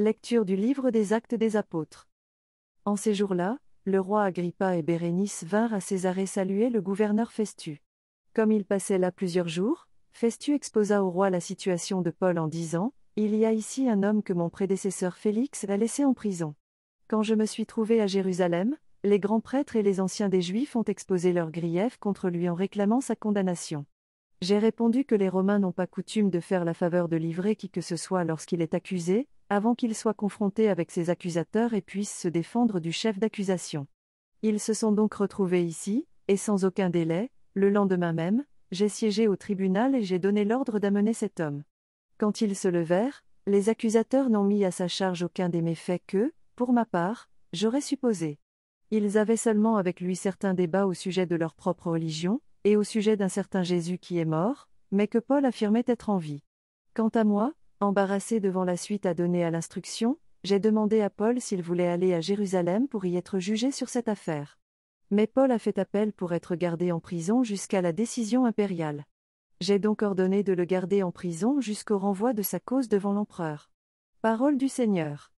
Lecture du livre des Actes des Apôtres. En ces jours-là, le roi Agrippa et Bérénice vinrent à Césarée saluer le gouverneur Festu. Comme il passait là plusieurs jours, Festu exposa au roi la situation de Paul en disant Il y a ici un homme que mon prédécesseur Félix a laissé en prison. Quand je me suis trouvé à Jérusalem, les grands prêtres et les anciens des Juifs ont exposé leurs griefs contre lui en réclamant sa condamnation. J'ai répondu que les Romains n'ont pas coutume de faire la faveur de livrer qui que ce soit lorsqu'il est accusé, avant qu'il soit confronté avec ses accusateurs et puisse se défendre du chef d'accusation. Ils se sont donc retrouvés ici, et sans aucun délai, le lendemain même, j'ai siégé au tribunal et j'ai donné l'ordre d'amener cet homme. Quand ils se levèrent, les accusateurs n'ont mis à sa charge aucun des méfaits que, pour ma part, j'aurais supposé. Ils avaient seulement avec lui certains débats au sujet de leur propre religion, et au sujet d'un certain Jésus qui est mort, mais que Paul affirmait être en vie. Quant à moi, embarrassé devant la suite à donner à l'instruction, j'ai demandé à Paul s'il voulait aller à Jérusalem pour y être jugé sur cette affaire. Mais Paul a fait appel pour être gardé en prison jusqu'à la décision impériale. J'ai donc ordonné de le garder en prison jusqu'au renvoi de sa cause devant l'empereur. Parole du Seigneur.